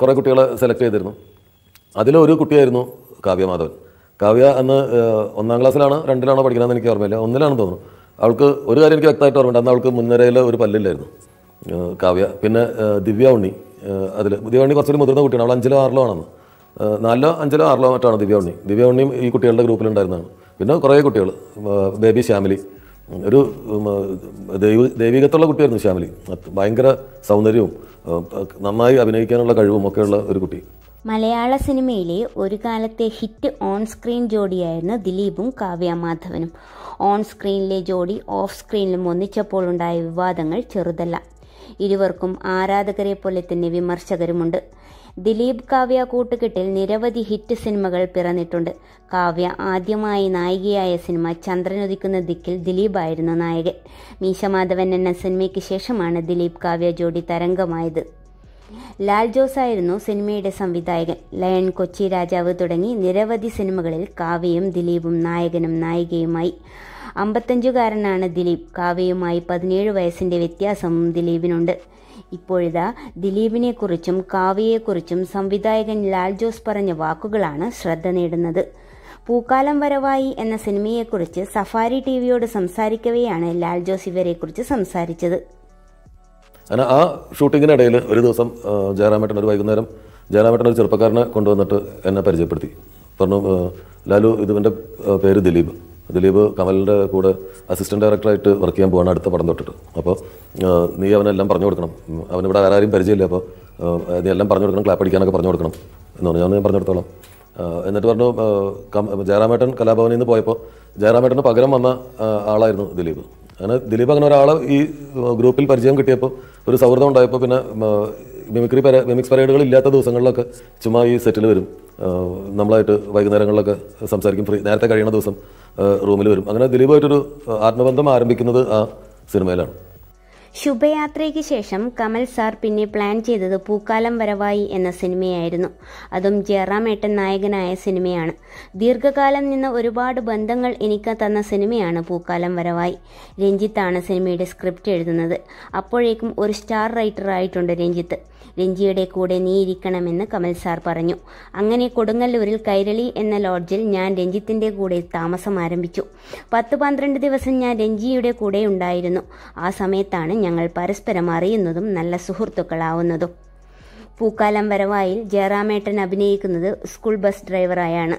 കുറേ കുട്ടികളെ സെലക്ട് ചെയ്തിരുന്നു അതിലൊരു കുട്ടിയായിരുന്നു കാവ്യ മാധവൻ കാവ്യ അന്ന് ഒന്നാം ക്ലാസ്സിലാണ് രണ്ടിലാണോ പഠിക്കണമെന്ന് എനിക്ക് ഓർമ്മയില്ല ഒന്നിലാണെന്ന് തോന്നുന്നു അവൾക്ക് ഒരു കാര്യം എനിക്ക് വ്യക്തമായിട്ട് ഉണ്ട് അന്ന് അവൾക്ക് മുൻനിരയിൽ ഒരു പല്ലില്ലായിരുന്നു കാവ്യ പിന്നെ ദിവ്യ ഉണ്ണി അതിൽ ദിവ്യ ഉണ്ണി കുറച്ചൊരു മുതിർന്ന കുട്ടിയാണ് അവൾ അഞ്ചിലോ ആറിലോ ആണെന്ന് നാലിലോ അഞ്ചിലോ ആറിലോ മറ്റാണ് ദിവ്യ ഉണ്ണി ദിവ്യ ഉണ്ണിയും ഈ കുട്ടികളുടെ ഗ്രൂപ്പിലുണ്ടായിരുന്നതാണ് പിന്നെ കുറേ കുട്ടികൾ ബേബി ഫാമിലി ഒരു ദൈവ ദൈവികത്തുള്ള കുട്ടിയായിരുന്നു ശ്യാമലി ഭയങ്കര സൗന്ദര്യവും നന്നായി അഭിനയിക്കാനുള്ള കഴിവും ഒക്കെയുള്ള ഒരു കുട്ടി മലയാള സിനിമയിലെ ഒരു കാലത്തെ ഹിറ്റ് ഓൺ സ്ക്രീൻ ജോഡിയായിരുന്നു ദിലീപും കാവ്യ മാധവനും ഓൺ സ്ക്രീനിലെ ജോഡി ഓഫ് സ്ക്രീനിലും ഒന്നിച്ചപ്പോൾ ഉണ്ടായ വിവാദങ്ങൾ ചെറുതല്ല ഇരുവർക്കും ആരാധകരെ പോലെ തന്നെ വിമർശകരുമുണ്ട് ദിലീപ് കാവ്യ കൂട്ടുകെട്ടിൽ നിരവധി ഹിറ്റ് സിനിമകൾ പിറന്നിട്ടുണ്ട് കാവ്യ ആദ്യമായി നായികയായ സിനിമ ചന്ദ്രനൊതിക്കുന്ന ദിക്കിൽ ദിലീപ് ആയിരുന്നു നായകൻ മീശമാധവൻ എന്ന സിനിമയ്ക്ക് ശേഷമാണ് ദിലീപ് കാവ്യ ജോഡി തരംഗമായത് ലാൽ ജോസ് ആയിരുന്നു സിനിമയുടെ സംവിധായകൻ ലയൺ കൊച്ചി രാജാവ് തുടങ്ങി നിരവധി സിനിമകളിൽ കാവ്യയും ദിലീപും നായകനും നായികയുമായി അമ്പത്തഞ്ചുകാരനാണ് ദിലീപ് കാവ്യയുമായി പതിനേഴ് വയസ്സിൻ്റെ വ്യത്യാസവും ദിലീപിനുണ്ട് ഇപ്പോഴിതാ ദിലീപിനെക്കുറിച്ചും കാവ്യയെക്കുറിച്ചും സംവിധായകൻ ലാൽ ജോസ് പറഞ്ഞ വാക്കുകളാണ് ശ്രദ്ധ നേടുന്നത് പൂക്കാലം വരവായി എന്ന സിനിമയെക്കുറിച്ച് സഫാരി ടി വിയോട് സംസാരിക്കവെയാണ് ലാൽ ജോസ് ഇവരെക്കുറിച്ച് സംസാരിച്ചത് അങ്ങനെ ആ ഷൂട്ടിങ്ങിനിടയിൽ ഒരു ദിവസം ജയറാമേട്ടൻ ഒരു വൈകുന്നേരം ജയറാമേട്ടൻ ഒരു ചെറുപ്പക്കാരനെ കൊണ്ടുവന്നിട്ട് എന്നെ പരിചയപ്പെടുത്തി പറഞ്ഞു ലാലു ഇതുവിൻ്റെ പേര് ദിലീപ് ദിലീപ് കമലിൻ്റെ കൂടെ അസിസ്റ്റൻ്റ് ഡയറക്ടറായിട്ട് വർക്ക് ചെയ്യാൻ പോവാണ് അടുത്ത പടം തൊട്ടിട്ട് അപ്പോൾ നീ അവനെല്ലാം പറഞ്ഞു കൊടുക്കണം അവനിവിടെ വേറെ ആരും പരിചയമില്ല അപ്പോൾ നീ എല്ലാം പറഞ്ഞു കൊടുക്കണം ക്ലാപ്പ് അടിക്കാനൊക്കെ പറഞ്ഞു കൊടുക്കണം എന്ന് പറഞ്ഞു ഞാൻ പറഞ്ഞു കൊടുത്തോളാം എന്നിട്ട് പറഞ്ഞു ജയറാമേട്ടൻ കലാഭവനിൽ നിന്ന് പോയപ്പോൾ ജയറാമേട്ടന് പകരം വന്ന ആളായിരുന്നു ദിലീപ് അങ്ങനെ ദിലീപ് അങ്ങനെ ഒരാളെ ഈ ഗ്രൂപ്പിൽ പരിചയം കിട്ടിയപ്പോൾ ഒരു സൗഹൃദം ഉണ്ടായപ്പോൾ പിന്നെ മിമിക്രി പര മിമിക്സ് പരേഡുകൾ ഇല്ലാത്ത ദിവസങ്ങളിലൊക്കെ ചുമ്മാ ഈ സെറ്റിൽ വരും നമ്മളായിട്ട് വൈകുന്നേരങ്ങളിലൊക്കെ സംസാരിക്കും ഫ്രീ നേരത്തെ കഴിയുന്ന ദിവസം റൂമിൽ വരും അങ്ങനെ ദിലീപായിട്ടൊരു ആത്മബന്ധം ആരംഭിക്കുന്നത് ആ സിനിമയിലാണ് ശുഭയാത്രയ്ക്ക് ശേഷം കമൽ സാർ പിന്നെ പ്ലാൻ ചെയ്തത് പൂക്കാലം വരവായി എന്ന സിനിമയായിരുന്നു അതും ജയറാം ഏട്ടൻ നായകനായ സിനിമയാണ് ദീർഘകാലം നിന്ന് ഒരുപാട് ബന്ധങ്ങൾ എനിക്ക് തന്ന സിനിമയാണ് പൂക്കാലം വരവായി രഞ്ജിത്താണ് സിനിമയുടെ സ്ക്രിപ്റ്റ് എഴുതുന്നത് അപ്പോഴേക്കും ഒരു സ്റ്റാർ റൈറ്റർ ആയിട്ടുണ്ട് രഞ്ജിത്ത് രഞ്ജിയുടെ കൂടെ നീ ഇരിക്കണമെന്ന് കമൽ സാർ പറഞ്ഞു അങ്ങനെ കൊടുങ്ങല്ലൂരിൽ കൈരളി എന്ന ലോഡ്ജിൽ ഞാൻ രഞ്ജിത്തിന്റെ കൂടെ താമസം ആരംഭിച്ചു പത്ത് പന്ത്രണ്ട് ദിവസം ഞാൻ രഞ്ജിയുടെ കൂടെ ഉണ്ടായിരുന്നു ആ സമയത്താണ് ഞങ്ങൾ പരസ്പരം അറിയുന്നതും നല്ല സുഹൃത്തുക്കളാവുന്നതും പൂക്കാലം വരവായിൽ ജയറാമേട്ടൻ അഭിനയിക്കുന്നത് സ്കൂൾ ബസ് ഡ്രൈവറായാണ്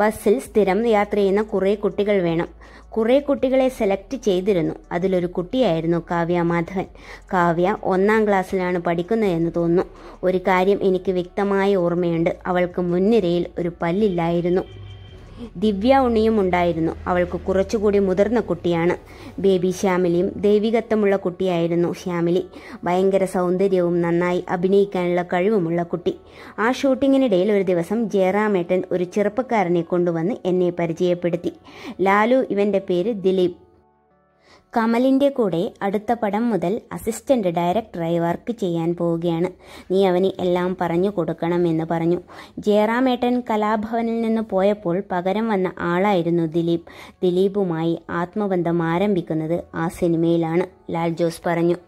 ബസ്സിൽ സ്ഥിരം യാത്ര ചെയ്യുന്ന കുറേ കുട്ടികൾ വേണം കുറേ കുട്ടികളെ സെലക്ട് ചെയ്തിരുന്നു അതിലൊരു കുട്ടിയായിരുന്നു കാവ്യ മാധവൻ കാവ്യ ഒന്നാം ക്ലാസ്സിലാണ് പഠിക്കുന്നതെന്ന് തോന്നുന്നു ഒരു കാര്യം എനിക്ക് വ്യക്തമായ ഓർമ്മയുണ്ട് അവൾക്ക് മുൻനിരയിൽ ഒരു പല്ലില്ലായിരുന്നു ദിവ്യ ഉണ്ണിയും ഉണ്ടായിരുന്നു അവൾക്ക് കുറച്ചുകൂടി മുതിർന്ന കുട്ടിയാണ് ബേബി ശ്യാമിലിയും ദൈവികത്വമുള്ള കുട്ടിയായിരുന്നു ശ്യാമിലി ഭയങ്കര സൗന്ദര്യവും നന്നായി അഭിനയിക്കാനുള്ള കഴിവുമുള്ള കുട്ടി ആ ഷൂട്ടിങ്ങിനിടയിൽ ഒരു ദിവസം ജയറാമേട്ടൻ ഒരു ചെറുപ്പക്കാരനെ കൊണ്ടുവന്ന് എന്നെ പരിചയപ്പെടുത്തി ലാലു ഇവൻ്റെ പേര് ദിലീപ് കമലിൻ്റെ കൂടെ അടുത്ത പടം മുതൽ അസിസ്റ്റൻ്റ് ഡയറക്ടറായി വർക്ക് ചെയ്യാൻ പോവുകയാണ് നീ അവന് എല്ലാം പറഞ്ഞു കൊടുക്കണമെന്ന് പറഞ്ഞു ജയറാമേട്ടൻ കലാഭവനിൽ നിന്ന് പോയപ്പോൾ പകരം വന്ന ആളായിരുന്നു ദിലീപ് ദിലീപുമായി ആത്മബന്ധം ആരംഭിക്കുന്നത് ആ സിനിമയിലാണ് ലാൽ ജോസ് പറഞ്ഞു